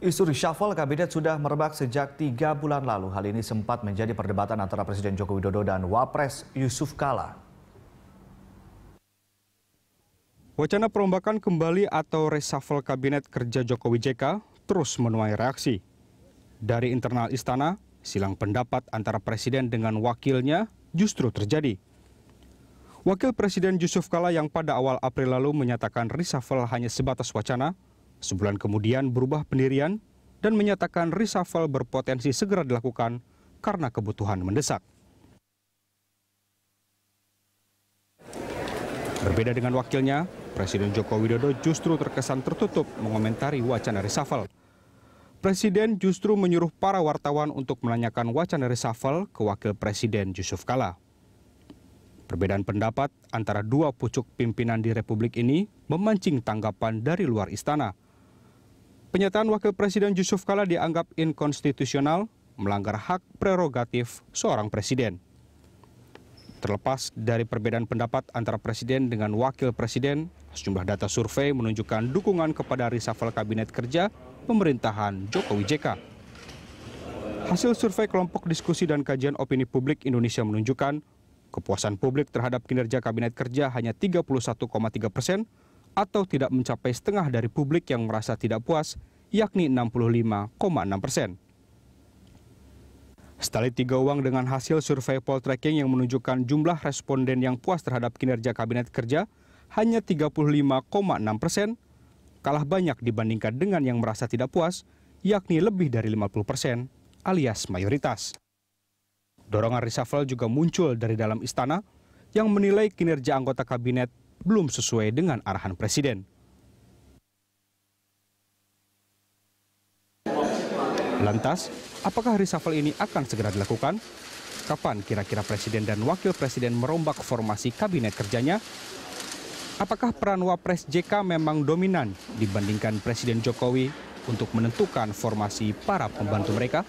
Isu reshuffle kabinet sudah merebak sejak tiga bulan lalu. Hal ini sempat menjadi perdebatan antara Presiden Joko Widodo dan Wapres Yusuf Kala. Wacana perombakan kembali atau reshuffle kabinet kerja Jokowi JK terus menuai reaksi. Dari internal istana, silang pendapat antara Presiden dengan wakilnya justru terjadi. Wakil Presiden Yusuf Kala yang pada awal April lalu menyatakan reshuffle hanya sebatas wacana – Sebulan kemudian berubah pendirian dan menyatakan reshuffle berpotensi segera dilakukan karena kebutuhan mendesak. Berbeda dengan wakilnya, Presiden Joko Widodo justru terkesan tertutup mengomentari wacana reshuffle. Presiden justru menyuruh para wartawan untuk menanyakan wacana reshuffle ke Wakil Presiden Yusuf Kala. Perbedaan pendapat antara dua pucuk pimpinan di Republik ini memancing tanggapan dari luar istana. Pernyataan Wakil Presiden Yusuf Kala dianggap inkonstitusional, melanggar hak prerogatif seorang presiden. Terlepas dari perbedaan pendapat antara presiden dengan wakil presiden, sejumlah data survei menunjukkan dukungan kepada reshuffle kabinet kerja pemerintahan Jokowi JK. Hasil survei kelompok diskusi dan kajian opini publik Indonesia menunjukkan kepuasan publik terhadap kinerja kabinet kerja hanya 31,3 persen, atau tidak mencapai setengah dari publik yang merasa tidak puas, yakni 65,6 persen. Setali tiga uang dengan hasil survei Poltreking yang menunjukkan jumlah responden yang puas terhadap kinerja Kabinet Kerja hanya 35,6 persen, kalah banyak dibandingkan dengan yang merasa tidak puas, yakni lebih dari 50 persen, alias mayoritas. Dorongan reshuffle juga muncul dari dalam istana yang menilai kinerja anggota kabinet belum sesuai dengan arahan Presiden. Lantas, apakah reshuffle ini akan segera dilakukan? Kapan kira-kira Presiden dan Wakil Presiden merombak formasi kabinet kerjanya? Apakah peran Wapres JK memang dominan dibandingkan Presiden Jokowi untuk menentukan formasi para pembantu mereka?